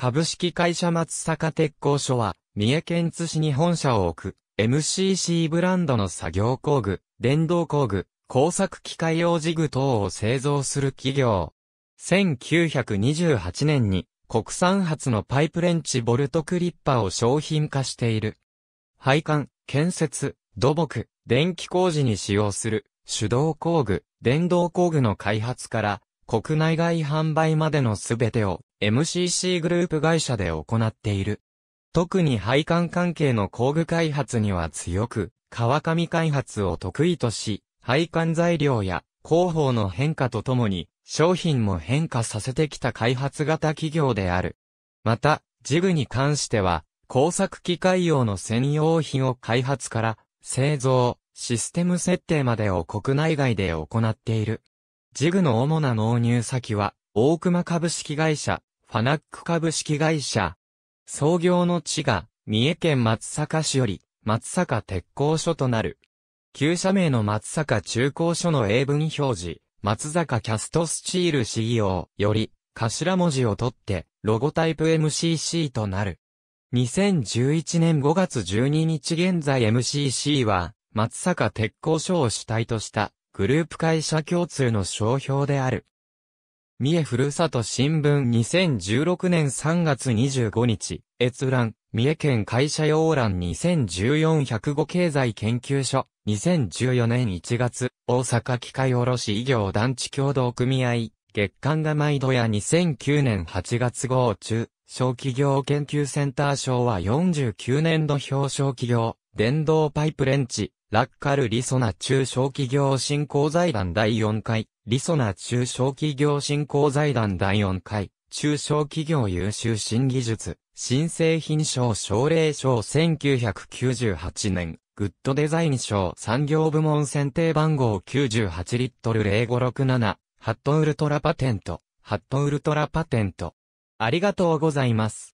株式会社松坂鉄工所は、三重県津市に本社を置く、MCC ブランドの作業工具、電動工具、工作機械用ジグ等を製造する企業。1928年に国産発のパイプレンチボルトクリッパーを商品化している。配管、建設、土木、電気工事に使用する手動工具、電動工具の開発から国内外販売までのすべてを MCC グループ会社で行っている。特に配管関係の工具開発には強く、川上開発を得意とし、配管材料や広報の変化とともに、商品も変化させてきた開発型企業である。また、ジグに関しては、工作機械用の専用品を開発から、製造、システム設定までを国内外で行っている。ジグの主な納入先は、大熊株式会社、ファナック株式会社。創業の地が、三重県松阪市より、松阪鉄工所となる。旧社名の松阪中工所の英文表示、松坂キャストスチール CEO より、頭文字を取って、ロゴタイプ MCC となる。2011年5月12日現在 MCC は、松阪鉄工所を主体とした、グループ会社共通の商標である。三重ふるさと新聞2016年3月25日、閲覧、三重県会社要欄2014105経済研究所、2014年1月、大阪機械卸医業団地協同組合、月刊が毎度や2009年8月号中、小企業研究センター賞は49年度表彰企業、電動パイプレンチ、ラッカルリソナ中小企業振興財団第4回、リソナ中小企業振興財団第4回、中小企業優秀新技術、新製品賞奨励賞1998年、グッドデザイン賞産業部門選定番号98リットル0567、ハットウルトラパテント、ハットウルトラパテント。ありがとうございます。